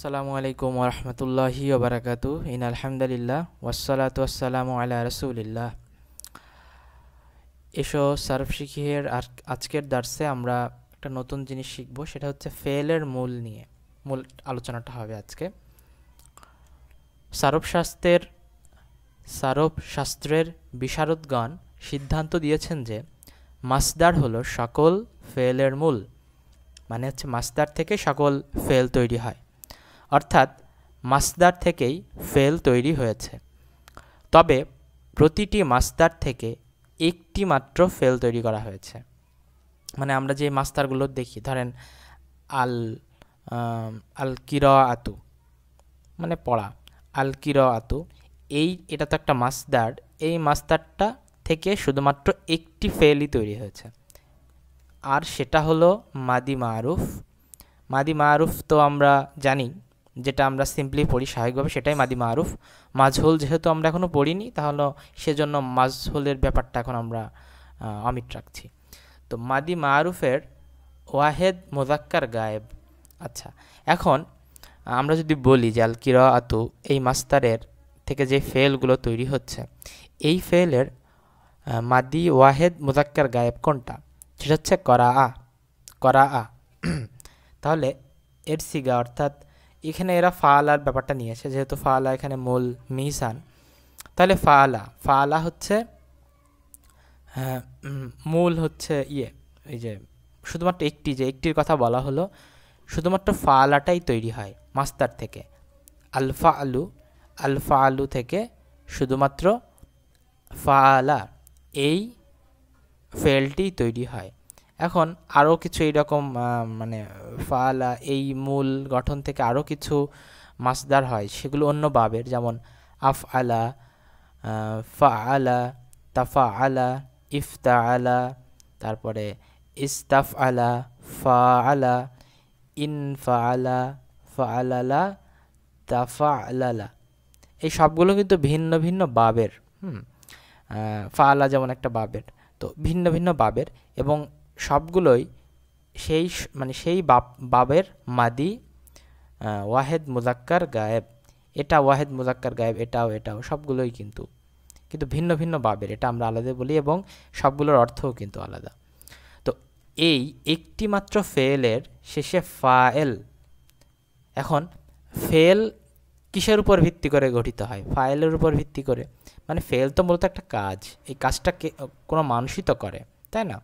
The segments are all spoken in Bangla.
আসসালামু আলাইকুম ওরহমতুল্লাহি ওবরাকাতু ইন আলহামদুলিল্লাহ ওয়াসালাত আসসালামু আলা রসুলিল্লাহ এসো সার্ফ শিখিয়ের আজকের দার্সে আমরা একটা নতুন জিনিস শিখব সেটা হচ্ছে ফেলের মূল নিয়ে মূল আলোচনাটা হবে আজকে শাস্ত্রের সারব শাস্ত্রের বিশারদগণ সিদ্ধান্ত দিয়েছেন যে মাসদার হলো সকল ফেলের মূল মানে হচ্ছে মাসদার থেকে সকল ফেল তৈরি হয় অর্থাৎ মাসদার থেকেই ফেল তৈরি হয়েছে তবে প্রতিটি মাস্তার থেকে একটি মাত্র ফেল তৈরি করা হয়েছে মানে আমরা যে মাস্তারগুলো দেখি ধরেন আল আল কির আতু মানে পড়া আল কির আতু এই এটা তো একটা মাস্তার এই মাস্তারটা থেকে শুধুমাত্র একটি ফেলই তৈরি হয়েছে আর সেটা হলো মাদি মারুফ মাদি মারুফ তো আমরা জানি যেটা আমরা সিম্পলি পড়ি স্বাভাবিকভাবে সেটাই মাদি মারুফ মাঝহোল যেহেতু আমরা এখনও পড়িনি তাহলে সেজন্য মাঝহোলের ব্যাপারটা এখন আমরা অমিট রাখছি তো মাদি মারুফের ওয়াহেদ মোজাক্কার গায়েব আচ্ছা এখন আমরা যদি বলি যে আল কিরা আতু এই মাস্তারের থেকে যে ফেলগুলো তৈরি হচ্ছে এই ফেলের মাদি ওয়াহেদ মোজাক্কার গায়েব কোনটা সেটা হচ্ছে করা আ করা আ তাহলে এর সিগা অর্থাৎ এখানে এরা ফালার ব্যাপারটা নিয়েছে যেহেতু ফালা এখানে মূল মিহসান তাহলে ফালা ফালা হচ্ছে হ্যাঁ, মূল হচ্ছে ইয়ে এই যে শুধুমাত্র একটি যে একটির কথা বলা হলো শুধুমাত্র ফালাটাই তৈরি হয় মাস্তার থেকে আলফা আলু আলফা আলু থেকে শুধুমাত্র ফালা এই ফেলটি তৈরি হয় এখন আরও কিছু এইরকম মানে ফাল এই মূল গঠন থেকে আরও কিছু মাসদার হয় সেগুলো অন্য বাবের যেমন আফ আলা ফা আলা তাফা আলা ইফতা আলা তারপরে ইস্তাফ আলা ফা আলা ইনফা আলা ফা আলালা তাফা আলালা এই সবগুলো কিন্তু ভিন্ন ভিন্ন বাবের হুম ফা আলা যেমন একটা বাবের তো ভিন্ন ভিন্ন বাবের এবং সবগুলোই সেই মানে সেই বাপ বাবের মাদি ওয়াহেদ মুজাক্কার গায়েব এটা ওয়াহেদ মুজাক্কার গায়েব এটাও এটাও সবগুলোই কিন্তু কিন্তু ভিন্ন ভিন্ন বাবের এটা আমরা আলাদা বলি এবং সবগুলোর অর্থও কিন্তু আলাদা তো এই একটি মাত্র ফেলের শেষে ফায়েল এখন ফেল কিসের উপর ভিত্তি করে গঠিত হয় ফাইলের উপর ভিত্তি করে মানে ফেল তো মূলত একটা কাজ এই কাজটাকে কোনো মানুষই তো করে তাই না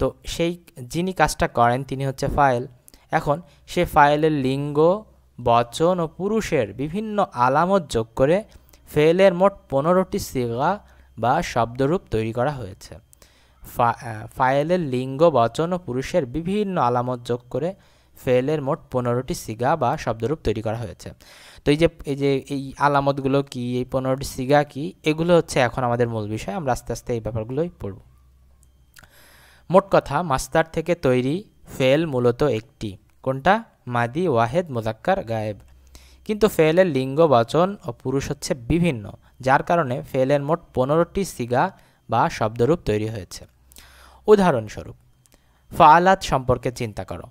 তো সেই যিনি কাজটা করেন তিনি হচ্ছে ফাইল এখন সে ফাইলের লিঙ্গ বচন ও পুরুষের বিভিন্ন আলামত যোগ করে ফেলের মোট পনেরোটি সিগা বা শব্দরূপ তৈরি করা হয়েছে ফাইলের লিঙ্গ বচন ও পুরুষের বিভিন্ন আলামত যোগ করে ফেলের মোট পনেরোটি সিগা বা শব্দরূপ তৈরি করা হয়েছে তো এই যে এই যে এই আলামতগুলো কি এই পনেরোটি সিগা কি এগুলো হচ্ছে এখন আমাদের মূল বিষয় আমরা আস্তে আস্তে এই ব্যাপারগুলোই পড়ব মোট কথা মাস্তার থেকে তৈরি ফেল মূলত একটি কোনটা মাদি ওয়াহেদ মোজাক্কার গায়েব কিন্তু ফেলের লিঙ্গ বচন ও পুরুষ হচ্ছে বিভিন্ন যার কারণে ফেলের মোট পনেরোটি সিগা বা শব্দরূপ তৈরি হয়েছে উদাহরণস্বরূপ ফালাত সম্পর্কে চিন্তা করো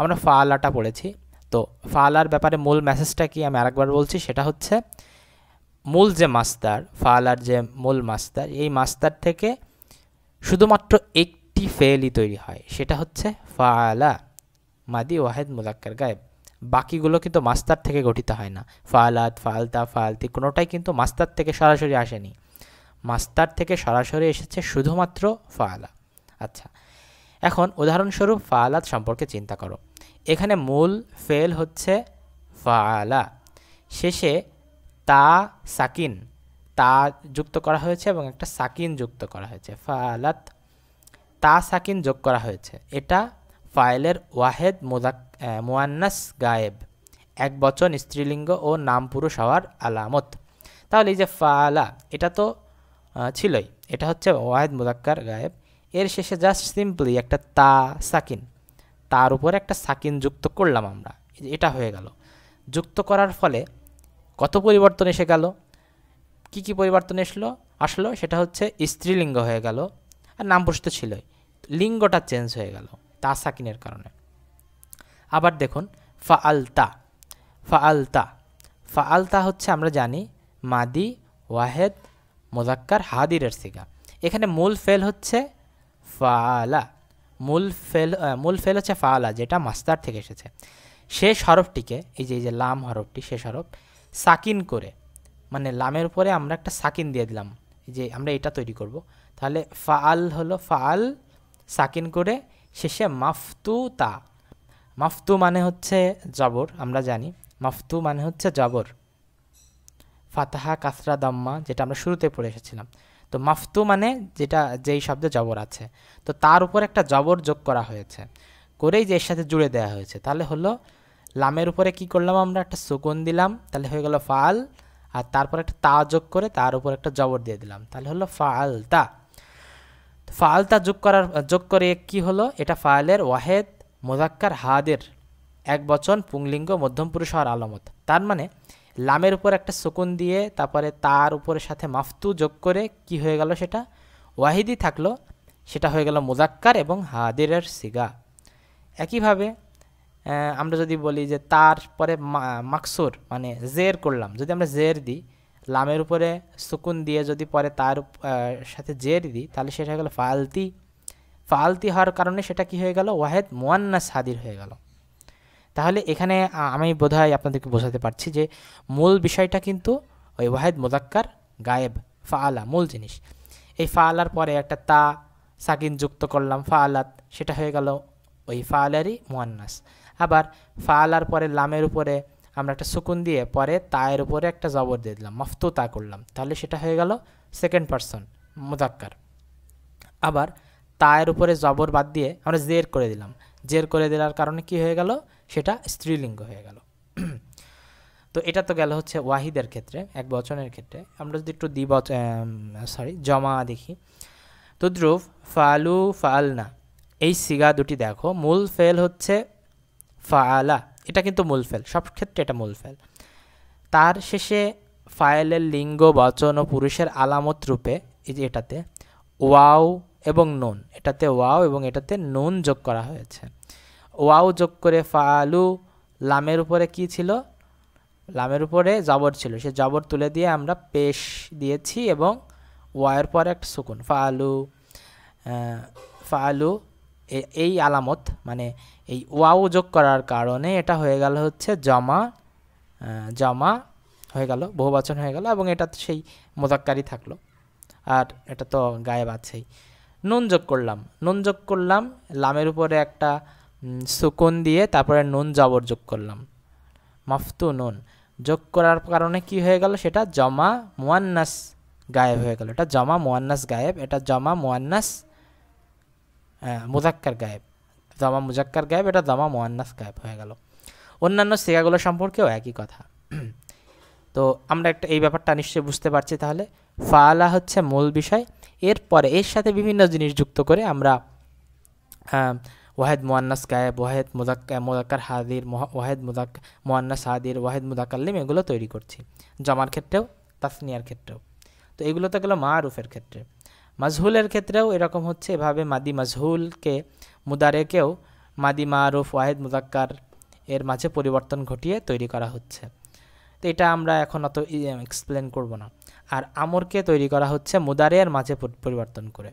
আমরা ফালাটা পড়েছি তো ফালার ব্যাপারে মূল মেসেজটা কি আমি আরেকবার বলছি সেটা হচ্ছে মূল যে মাস্তার ফালার যে মূল মাস্তার এই মাস্তার থেকে শুধুমাত্র এক দুটি ফেলই তৈরি হয় সেটা হচ্ছে ফালা মাদি ওয়াহেদ মুলাক্কার গায়েব বাকিগুলো কিন্তু মাস্তার থেকে গঠিত হয় না ফালাত ফালতা ফালতি কোনোটাই কিন্তু মাস্তার থেকে সরাসরি আসেনি মাস্তার থেকে সরাসরি এসেছে শুধুমাত্র ফালা আচ্ছা এখন উদাহরণস্বরূপ ফালাত সম্পর্কে চিন্তা করো এখানে মূল ফেল হচ্ছে ফালা শেষে তা সাকিন তা যুক্ত করা হয়েছে এবং একটা সাকিন যুক্ত করা হয়েছে ফালাত তা সাকিন যোগ করা হয়েছে এটা ফাইলের ওয়াহেদ মোজাক মোয়ান্নাস গায়েব এক বচন স্ত্রীলিঙ্গ ও নাম পুরুষ হওয়ার আলামত তাহলে এই যে ফালা এটা তো ছিলই এটা হচ্ছে ওয়াহেদ মোদাক্কার গায়েব এর শেষে জাস্ট সিম্পলি একটা তা সাকিন তার উপরে একটা সাকিন যুক্ত করলাম আমরা এটা হয়ে গেল যুক্ত করার ফলে কত পরিবর্তন এসে গেল কি কি পরিবর্তন এসলো আসলো সেটা হচ্ছে স্ত্রীলিঙ্গ হয়ে গেল আর নাম পুরুষ তো ছিলই লিঙ্গটা চেঞ্জ হয়ে গেল তা সাকিনের কারণে আবার দেখুন ফা আলতা ফা আলতা ফা আলতা হচ্ছে আমরা জানি মাদি ওয়াহেদ মোজাক্কার হাদিরের সিগা এখানে মূল ফেল হচ্ছে ফালা মূল ফেল মূল ফেল হচ্ছে ফালা যেটা মাস্তার থেকে এসেছে শেষ হরফটিকে এই যে এই যে লাম হরফটি শেষ হরফ সাকিন করে মানে লামের উপরে আমরা একটা সাকিন দিয়ে দিলাম যে আমরা এটা তৈরি করব তাহলে ফাল হলো ফাল সাকিন করে শেষে মাফতু তা মাফতু মানে হচ্ছে জবর আমরা জানি মাফতু মানে হচ্ছে জবর ফাতাহা কাসরা দাম্মা যেটা আমরা শুরুতে পড়ে এসেছিলাম তো মাফতু মানে যেটা যেই শব্দে জবর আছে তো তার উপর একটা জবর যোগ করা হয়েছে করেই যে এর সাথে জুড়ে দেওয়া হয়েছে তাহলে হলো লামের উপরে কি করলাম আমরা একটা সুকুন দিলাম তাহলে হয়ে গেল ফাল আর তারপর একটা তা যোগ করে তার উপর একটা জবর দিয়ে দিলাম তাহলে হলো ফাল তা ফালতা যোগ করার যোগ করে কি হলো এটা ফায়লের ওয়াহেদ মোজাক্কার হাদের এক বচন পুংলিঙ্গ মধ্যম পুরুষ হওয়ার আলামত তার মানে লামের উপর একটা শকুন দিয়ে তারপরে তার উপরের সাথে মাফতু যোগ করে কি হয়ে গেল সেটা ওয়াহিদি থাকলো সেটা হয়ে গেল মোজাক্কার এবং হাদিরের সিগা একইভাবে আমরা যদি বলি যে তার পরে মাকসুর মানে জের করলাম যদি আমরা জের দিই লামের উপরে সুকুন দিয়ে যদি পরে তার সাথে জের দিই তাহলে সেটা হয়ে গেলো ফালতি ফালতি হওয়ার কারণে সেটা কি হয়ে গেল ওয়াহেদ মোয়ান্নাস হাদির হয়ে গেল তাহলে এখানে আমি বোধহয় আপনাদেরকে বোঝাতে পারছি যে মূল বিষয়টা কিন্তু ওই ওয়াহেদ মোদাক্কার গায়েব ফালা মূল জিনিস এই ফাআলার পরে একটা তা সাকিন যুক্ত করলাম ফাআলাত সেটা হয়ে গেল ওই ফাআলারই মোয়ান্নাস আবার ফাআলার পরে লামের উপরে আমরা একটা সুকুন দিয়ে পরে তায়ের উপরে একটা জবর দিয়ে দিলাম মাফতো তা করলাম তাহলে সেটা হয়ে গেল সেকেন্ড পারসন মুদাক্কার আবার তায়ের উপরে জবর বাদ দিয়ে আমরা জের করে দিলাম জের করে দেওয়ার কারণে কি হয়ে গেল সেটা স্ত্রীলিঙ্গ হয়ে গেল তো এটা তো গেল হচ্ছে ওয়াহিদের ক্ষেত্রে এক বচনের ক্ষেত্রে আমরা যদি একটু দ্বি সরি জমা দেখি তদ্রুপ ফালু ফালনা এই সিগা দুটি দেখো মূল ফেল হচ্ছে ফালা এটা কিন্তু মূল ফেল সব ক্ষেত্রে এটা মূল ফেল তার শেষে ফাইলের লিঙ্গ বচন ও পুরুষের আলামত রূপে এই যে এটাতে ওয়াও এবং নুন এটাতে ওয়াও এবং এটাতে নুন যোগ করা হয়েছে ওয়াও যোগ করে ফালু লামের উপরে কি ছিল লামের উপরে জবর ছিল সে জবর তুলে দিয়ে আমরা পেশ দিয়েছি এবং ওয়ার পরে একটা সুকুন ফালু ফালু এই আলামত মানে এই ওয়াও যোগ করার কারণে এটা হয়ে গেল হচ্ছে জমা জমা হয়ে গেল বহুবচন হয়ে গেল এবং এটা সেই মোজাক্কারই থাকলো আর এটা তো গায়েব আছেই নুন যোগ করলাম নুন যোগ করলাম লামের উপরে একটা সুকুন দিয়ে তারপরে নুন জবর যোগ করলাম মাফতু নুন যোগ করার কারণে কি হয়ে গেল সেটা জমা মোয়ান্নাস গায়েব হয়ে গেল এটা জমা মোয়ান্নাস গায়েব এটা জমা মোয়ান্নাস মুজাক্কার গায়েব দামা মুজাক্কার গায়েব এটা জামা মোয়ান্নাস গায়েব হয়ে গেল অন্যান্য সিগাগুলো সম্পর্কেও একই কথা তো আমরা একটা এই ব্যাপারটা নিশ্চয়ই বুঝতে পারছি তাহলে ফালা হচ্ছে মূল বিষয় এরপরে এর সাথে বিভিন্ন জিনিস যুক্ত করে আমরা ওয়াহেদ মোয়ান্নাস গায়েব ওয়াহেদ মুজাক মোজাক্কার হাদির ওয়াহেদ মুজাক মোয়ান্নাস হাদির ওয়াহেদ মুজাকাল্লিম এগুলো তৈরি করছি জমার ক্ষেত্রেও তাসনিয়ার ক্ষেত্রেও তো এগুলো তো গেলো রুফের ক্ষেত্রে মাজহুলের ক্ষেত্রেও এরকম হচ্ছে এভাবে মাদি মাজহুলকে মুদারেকেও মাদি মারুফ ওয়াহেদ মুজাক্কার এর মাঝে পরিবর্তন ঘটিয়ে তৈরি করা হচ্ছে তো এটা আমরা এখন অত এক্সপ্লেন করব না আর আমরকে তৈরি করা হচ্ছে এর মাঝে পরিবর্তন করে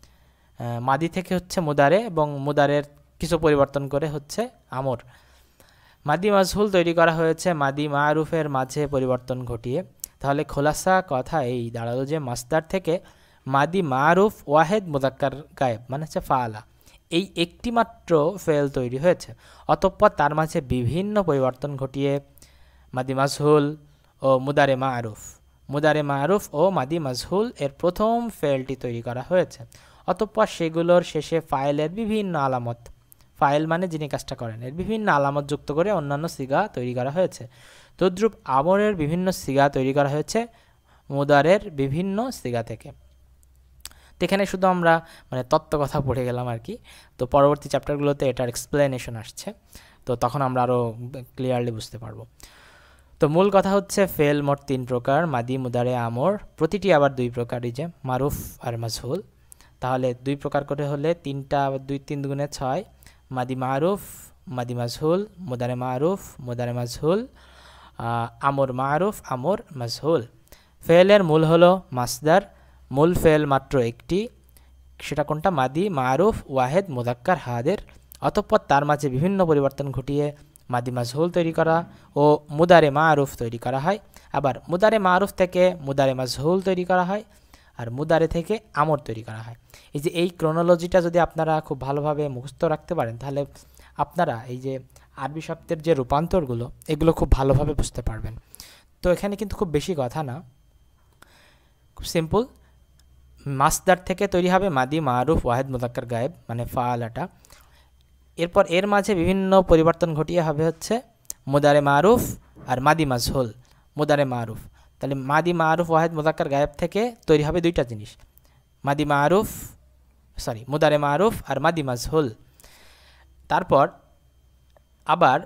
মাদি থেকে হচ্ছে মুদারে এবং মুদারের কিছু পরিবর্তন করে হচ্ছে আমর মাদি মাজহুল তৈরি করা হয়েছে মাদি মারুফের মাঝে পরিবর্তন ঘটিয়ে তাহলে খোলাসা কথা এই দাঁড়ালো যে মাস্টার থেকে মাদি মারুফ ওয়াহেদ মুজাক্কার গায়েব মানে হচ্ছে ফালা এই একটিমাত্র ফেল তৈরি হয়েছে অতঃপর তার মাঝে বিভিন্ন পরিবর্তন ঘটিয়ে মাদি মাজহুল ও মুদারে মারুফ মুদারে মারুফ ও মাদি মাজহুল এর প্রথম ফেলটি তৈরি করা হয়েছে অতঃপর সেগুলোর শেষে ফাইলের বিভিন্ন আলামত ফাইল মানে যিনি কাজটা করেন এর বিভিন্ন আলামত যুক্ত করে অন্যান্য সিগা তৈরি করা হয়েছে তদ্রুপ আমরের বিভিন্ন সিগা তৈরি করা হয়েছে মুদারের বিভিন্ন সিগা থেকে তো এখানে শুধু আমরা মানে তত্ত্ব কথা পড়ে গেলাম আর কি তো পরবর্তী চ্যাপ্টারগুলোতে এটার এক্সপ্লেনেশন আসছে তো তখন আমরা আরও ক্লিয়ারলি বুঝতে পারবো তো মূল কথা হচ্ছে ফেল মোট তিন প্রকার মাদি মুদারে আমর প্রতিটি আবার দুই প্রকারই যে মারুফ আর মাজহুল তাহলে দুই প্রকার করে হলে তিনটা আবার দুই তিন গুণে ছয় মাদি মারুফ মাদি মাজহুল মুদারে মারুফ মুদারে মাজহুল আমর মারুফ আমর মাজহুল ফেলের মূল হলো মাসদার মূল ফেল মাত্র একটি সেটা কোনটা মাদি মারুফ ওয়াহেদ মোদাক্কার হাদের অতঃপর তার মাঝে বিভিন্ন পরিবর্তন ঘটিয়ে মাদি মাজহুল তৈরি করা ও মুদারে মারুফ তৈরি করা হয় আবার মুদারে মারুফ থেকে মুদারে মাজহুল তৈরি করা হয় আর মুদারে থেকে আমর তৈরি করা হয় এই যে এই ক্রোনোলজিটা যদি আপনারা খুব ভালোভাবে মুখস্থ রাখতে পারেন তাহলে আপনারা এই যে আরবি শব্দের যে রূপান্তরগুলো এগুলো খুব ভালোভাবে বুঝতে পারবেন তো এখানে কিন্তু খুব বেশি কথা না খুব সিম্পল মাসদার থেকে তৈরি হবে মাদি মারুফ ওয়াহেদ মুজাক্কর গায়েব মানে ফালাটা এরপর এর মাঝে বিভিন্ন পরিবর্তন ঘটিয়ে হবে হচ্ছে মুদারে মারুফ আর মাদি মাজহুল মুদারে মারুফ তাহলে মাদি মারুফ ওয়াহেদ মুজাক্কর গায়েব থেকে তৈরি হবে দুইটা জিনিস মাদি মারুফ সরি মুদারে মারুফ আর মাদি মাজহুল তারপর আবার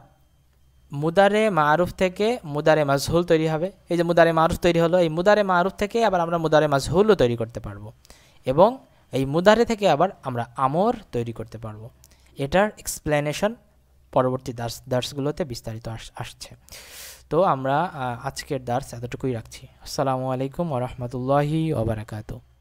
মুদারে মারুফ থেকে মুদারে মাজহুল তৈরি হবে এই যে মুদারে মারুফ তৈরি হলো এই মুদারে মারুফ থেকে আবার আমরা মুদারে মাজহুলও তৈরি করতে পারবো এবং এই মুদারে থেকে আবার আমরা আমর তৈরি করতে পারবো এটার এক্সপ্লেনেশন পরবর্তী দার্স দার্সগুলোতে বিস্তারিত আসছে তো আমরা আজকের দার্স এতটুকুই রাখছি আসসালামু আলাইকুম ওরহমতুল্লাহি ওবরাকাতু